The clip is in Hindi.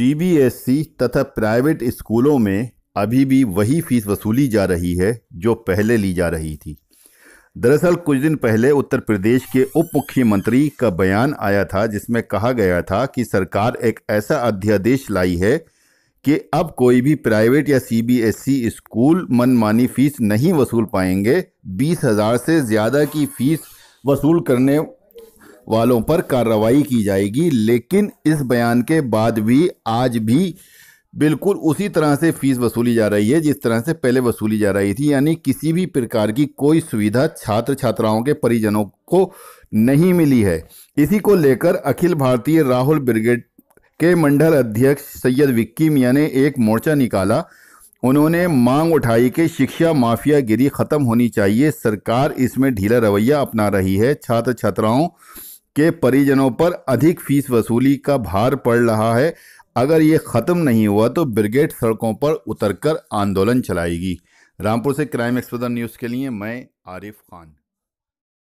सीबीएसई e तथा प्राइवेट स्कूलों में अभी भी वही फीस वसूली जा रही है जो पहले ली जा रही थी दरअसल कुछ दिन पहले उत्तर प्रदेश के उप मुख्यमंत्री का बयान आया था जिसमें कहा गया था कि सरकार एक ऐसा अध्यादेश लाई है कि अब कोई भी प्राइवेट या सीबीएसई e स्कूल मनमानी फीस नहीं वसूल पाएंगे बीस हज़ार से ज़्यादा की फीस वसूल करने वालों पर कार्रवाई की जाएगी लेकिन इस बयान के बाद भी आज भी बिल्कुल उसी तरह से फीस वसूली जा रही है जिस तरह से पहले वसूली जा रही थी यानी किसी भी प्रकार की कोई सुविधा छात्र छात्राओं के परिजनों को नहीं मिली है इसी को लेकर अखिल भारतीय राहुल ब्रिगेड के मंडल अध्यक्ष सैयद विक्की मियाँ ने एक मोर्चा निकाला उन्होंने मांग उठाई कि शिक्षा माफिया गिरी खत्म होनी चाहिए सरकार इसमें ढीला रवैया अपना रही है छात्र छात्राओं के परिजनों पर अधिक फीस वसूली का भार पड़ रहा है अगर ये ख़त्म नहीं हुआ तो ब्रिगेड सड़कों पर उतरकर आंदोलन चलाएगी रामपुर से क्राइम एक्सपोजर न्यूज़ के लिए मैं आरिफ खान